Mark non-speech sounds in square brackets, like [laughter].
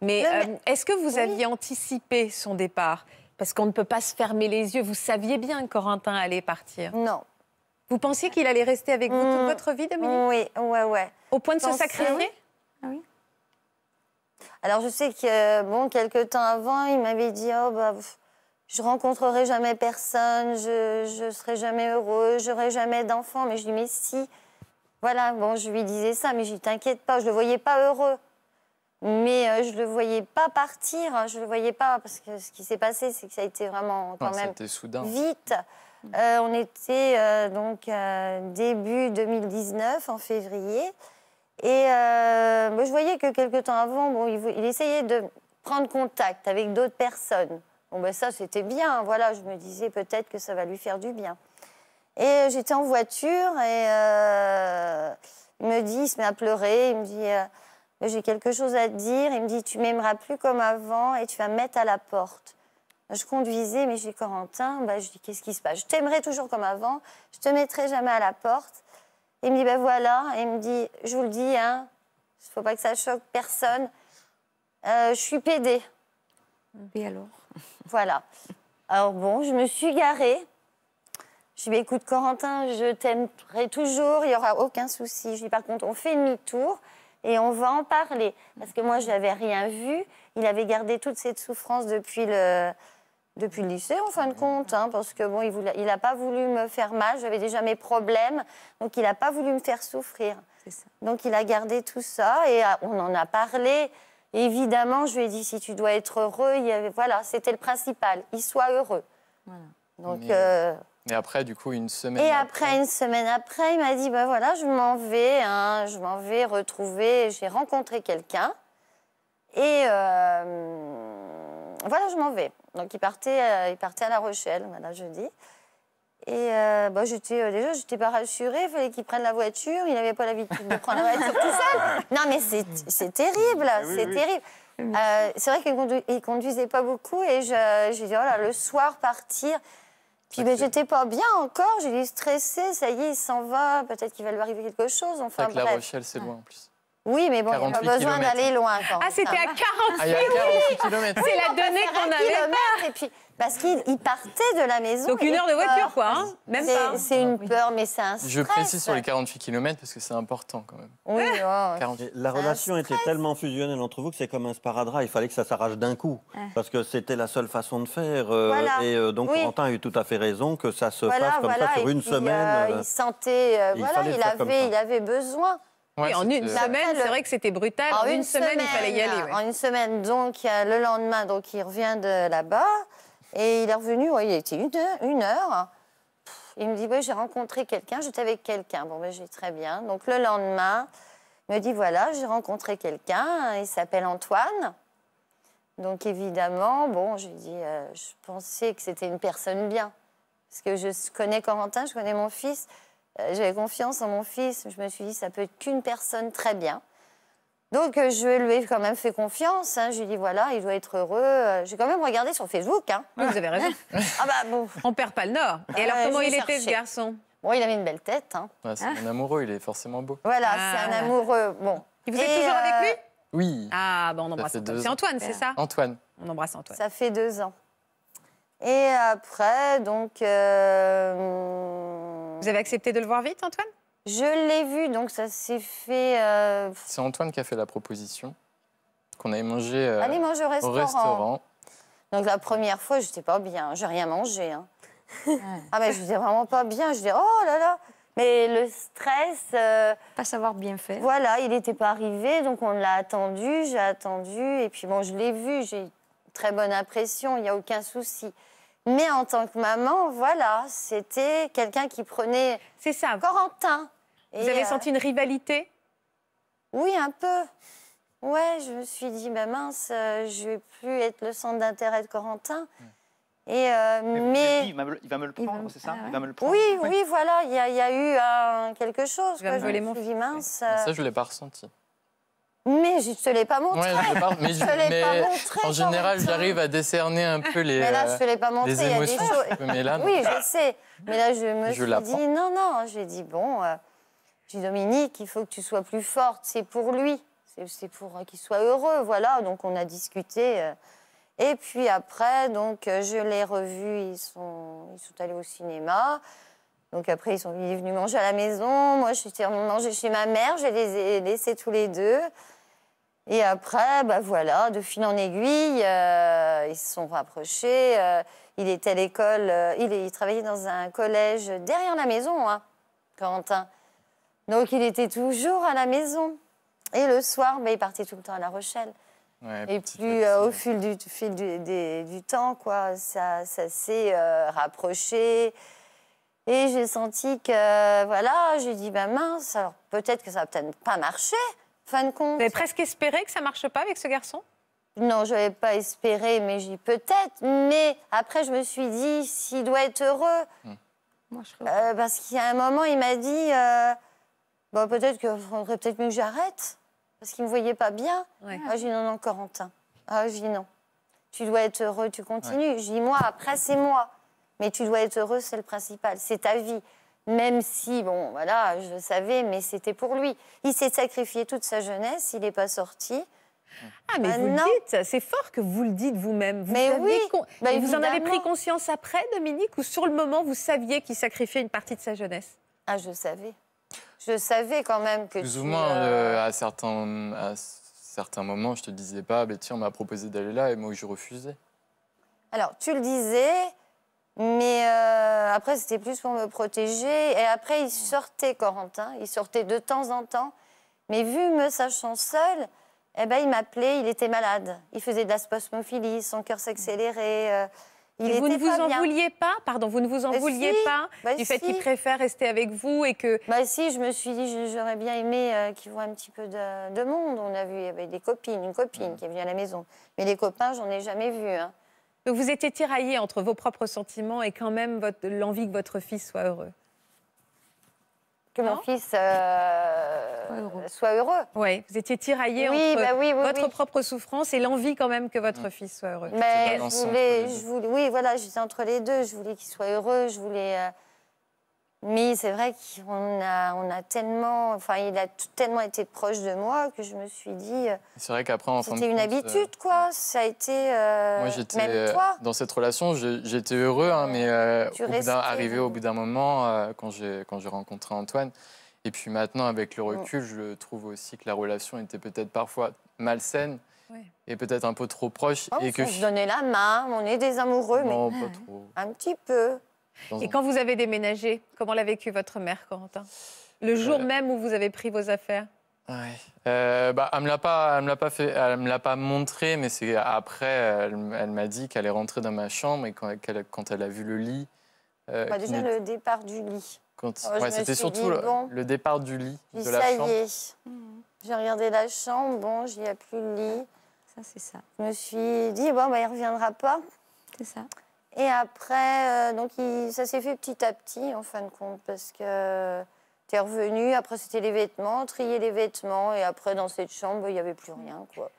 Mais, euh, est-ce que vous aviez anticipé son départ Parce qu'on ne peut pas se fermer les yeux. Vous saviez bien que allait partir. Non. Vous pensiez qu'il allait rester avec vous toute mmh. votre vie, Dominique Oui, ouais, ouais. Au point de se ah sacrifier ah oui. Alors je sais que, bon, quelques temps avant, il m'avait dit, oh bah, je rencontrerai jamais personne, je ne serai jamais heureux, j'aurai jamais d'enfant. Mais je lui dis, mais si. Voilà, bon, je lui disais ça, mais je lui t'inquiète pas, je le voyais pas heureux. Mais je euh, je le voyais pas partir, hein, je le voyais pas, parce que ce qui s'est passé, c'est que ça a été vraiment quand même soudain. vite. Mm. Euh, on était euh, donc début 2019, en février. Et je voyais que quelques temps avant, bon, il, il essayait de prendre contact avec d'autres personnes. Bon, ben ça, c'était bien. Hein, voilà, je me disais peut-être que ça va lui faire du bien. Et j'étais en voiture et il me dit, il se met à pleurer, il me dit j'ai quelque chose à dire. Il me dit, tu m'aimeras plus comme avant et tu vas me mettre à la porte. Je conduisais, mais j'ai Corentin. Bah, je dis, qu'est-ce qui se passe Je t'aimerai toujours comme avant. Je te mettrai jamais à la porte. Il me dit, ben voilà. Il me dit, je vous le dis, hein. il hein, ne faut pas que ça choque personne. Euh, je suis pédée. Et alors Voilà. Alors bon, je me suis garée. Je lui dis bah, « écoute, Corentin, je t'aimerai toujours, il n'y aura aucun souci. Je lui par contre, on fait demi-tour. Et on va en parler. Parce que moi, je n'avais rien vu. Il avait gardé toute cette souffrance depuis le, depuis lycée, en fin de compte. Hein, parce que bon, il n'a pas voulu me faire mal. J'avais déjà mes problèmes. Donc, il n'a pas voulu me faire souffrir. Ça. Donc, il a gardé tout ça. Et ah, on en a parlé. Évidemment, je lui ai dit, si tu dois être heureux, il y avait... voilà, c'était le principal. Il soit heureux. Donc... Euh, et après, du coup, une semaine Et après, une semaine après, il m'a dit, ben voilà, je m'en vais, hein, je m'en vais retrouver, j'ai rencontré quelqu'un. Et euh, voilà, je m'en vais. Donc, il partait, euh, il partait à La Rochelle, voilà, jeudi. Et euh, bah, j'étais, euh, déjà, j'étais pas rassurée, il fallait qu'il prenne la voiture, il n'avait pas l'habitude de prendre la voiture tout seul. Non, mais c'est, terrible, c'est terrible. Ah c'est vrai qu'il ne conduisait pas beaucoup et je, j'ai dit, oh là, le soir, partir... Puis ben, j'étais pas bien encore, j'ai dû stressée, ça y est, il s'en va, peut-être qu'il va lui arriver quelque chose. Enfin, bref. La Rochelle, c'est loin en plus. Oui, mais bon, on a besoin d'aller loin. Quand ah, c'était à 48, ah, km. C'est la donnée qu'on avait. Et puis, parce qu'il partait de la maison. Donc une heure de voiture, quoi. Hein. Même C'est une ah, peur, mais c'est un Je précise sur les 48 km parce que c'est important quand même. Oui, La relation était tellement fusionnelle entre vous que c'est comme un sparadrap. Il fallait que ça s'arrache d'un coup. Ah. Parce que c'était la seule façon de faire. Euh, et euh, donc Quentin a eu tout à fait raison que ça se fasse comme ça sur une euh, semaine. il sentait, voilà, il avait besoin en une semaine, c'est vrai que c'était brutal. En, une, semaine, il fallait y aller. En une semaine, donc euh, le lendemain, donc il revient de là-bas et il est revenu. il était une heure. Il me dit oui, j'ai rencontré quelqu'un, j'étais avec quelqu'un. Bon, ben, j'ai très bien. Donc le lendemain, il me dit voilà, j'ai rencontré quelqu'un. Il s'appelle Antoine. Donc évidemment, bon, je lui dis, euh, je pensais que c'était une personne bien, parce que je connais Corentin, je connais mon fils. Euh, j'avais confiance en mon fils. Je me suis dit, ça peut être qu'une personne très bien. Donc, euh, je lui ai quand même fait confiance. Hein. Je lui ai dit, voilà, il doit être heureux. Euh, j'ai quand même regardé sur Facebook. Hein. Ah, vous avez raison. ah bah bon. On perd pas le nord. Et alors, comment il était, ce garçon Bon, il avait une belle tête. Hein. c'est ah. un amoureux, il est forcément beau. Voilà, ah, c'est un amoureux. Bon. vous êtes toujours avec lui Oui. Ah, bah, on embrasse Antoine. C'est Antoine, c'est ça Antoine. On embrasse Antoine. Ça fait deux ans. Et après, donc... Euh, Vous avez accepté de le voir vite, Antoine Je l'ai vu, donc ça s'est fait... Euh, C'est Antoine qui a fait la proposition, qu'on euh, allait manger au, restaurant. Donc la première fois, je n'étais pas bien, j'ai rien mangé. Hein. [laughs] ah mais je n'étais vraiment pas bien, je dis oh là là mais le stress... pas savoir bien faire. Voilà, il n'était pas arrivé, donc on l'a attendu, j'ai attendu, et puis bon, je l'ai vu, j'ai très bonne impression, il n'y a aucun souci. Mais en tant que maman, voilà, c'était quelqu'un qui prenait C'est ça. Corentin. Vous avez euh, senti une rivalité Oui, un peu. Ouais, je me suis dit, ben mince, euh, je vais plus être le centre d'intérêt de Corentin. Et euh, mais, il, va me, le prendre, c'est ça Il va me le prendre. Oui, oui, voilà, il y, a eu quelque chose. Je Je me suis dit, mince. Ah, ça, je ne l'ai pas ressenti. Mais je ne te l'ai pas montré. je En général, j'arrive à décerner un peu les. Mais là, je te l'ai pas euh, montré. oui, je sais. Mais là, je me suis dit non, non. J'ai dit bon, euh, Dominique, il faut que tu sois plus forte. C'est pour lui. C'est pour euh, qu'il soit heureux. Voilà. Donc on a discuté. et puis après, donc je l'ai revu. Ils sont, ils sont allés au cinéma. Donc après, ils sont venus manger à la maison. Moi, je suis allée manger chez ma mère. Je les ai laissés tous les deux. Et après, bah voilà, de fil en aiguille, euh, ils se sont rapprochés. Euh, il était à l'école, euh, il, travaillait dans un collège derrière la maison, hein, Quentin. Donc il était toujours à la maison. Et le soir, ben il partait tout le temps à La Rochelle. et puis au fil du, fil du, temps, quoi, ça, ça s'est rapproché. Et j'ai senti que, voilà, j'ai dit, ben bah, mince, alors peut-être que ça va peut-être pas marcher. Vous avez presque espéré que ça marche pas avec ce garçon non, je n'avais pas espéré, mais j'y peut-être. Mais après, je me suis dit, s'il doit être heureux, hmm. Moi, je euh, parce qu'il y a un moment, il m'a dit, euh, bon, peut-être que faudrait peut-être mieux que j'arrête, parce qu'il me voyait pas bien. Ah, j'ai dit non, non, Corentin. Ah, j'ai non. Tu dois être heureux, tu continues. J'ai dit moi, après c'est moi, mais tu dois être heureux, c'est le principal, c'est ta vie. Même si, bon, voilà, je savais, mais c'était pour lui. Il s'est sacrifié toute sa jeunesse, il n'est pas sorti. Ah, mais ah, vous dites, c'est fort que vous le dites vous-même. Vous mais oui, bah, vous en avez pris conscience après, Dominique, ou sur le moment, vous saviez qu'il sacrifiait une partie de sa jeunesse Ah, je savais. Je savais quand même que. Plus ou moins, euh, euh, à, certains, certains moments, je te disais pas, bah, tiens, on m'a proposé d'aller là, et moi, je refusais. Alors, tu le disais, mais euh, après, c'était plus pour me protéger. Et après, il sortait, Corentin. Il sortait de temps en temps. Mais vu me sachant seule, eh ben, il m'appelait, il était malade. Il faisait de la son cœur s'accélérait. Euh. vous ne vous en vouliez pas, pardon, vous ne vous en bah, vouliez pas bah, du fait qu'il préfère rester avec vous et que. Bah si, je me suis dit, j'aurais bien aimé euh, qu'il voit un petit peu de, monde. On a vu, il y avait des copines, une copine qui est venue à la maison, mais les copains, j'en ai jamais vu. Hein. Donc vous étiez tiraillé entre vos propres sentiments et quand même l'envie que votre fils soit heureux. Que mon fils euh, soit heureux. Oui, vous étiez tiraillé entre bah votre propre souffrance et l'envie quand même que votre fils soit heureux. Mais je voulais, oui, voilà, j'étais entre les deux. Je voulais qu'il soit heureux, je voulais. Euh, mais c'est vrai qu'on a, on a tellement, enfin, il a tellement été proche de moi que je me suis dit. Euh, c'est vrai qu'après, en C'était une habitude, euh, quoi. Ça a été. Euh, moi, j'étais dans cette relation, j'étais heureux, hein, mais au arrivé hein. au bout d'un moment, quand j'ai quand j'ai rencontré Antoine, et puis maintenant, avec le mm. recul, je trouve aussi que la relation était peut-être parfois malsaine. Et peut-être un peu trop proche. Oh, et que on se donnait la main, on est des amoureux, non, mais pas trop. un petit peu. Et quand vous avez déménagé, comment l'a vécu votre mère, Corentin Le euh, jour même où vous avez pris vos affaires euh, bah, elle me l'a pas, me l'a pas fait, elle me l'a pas montré, mais c'est après, elle, m'a dit qu'elle est rentrée dans ma chambre et quand, elle, a vu le lit. Euh, bah, déjà le départ du lit. Oh, c'était surtout le, départ du lit de ça la Y est. J'ai regardé la chambre, bon, j'y a plus le lit. Ça c'est ça. Je me suis dit bon, bah il reviendra pas. C'est ça. Et après, euh, donc ça s'est fait petit à petit, en fin de compte, parce que tu es revenu. Après, c'était les vêtements, trier les vêtements. Et après, dans cette chambre, il n'y avait plus rien, quoi.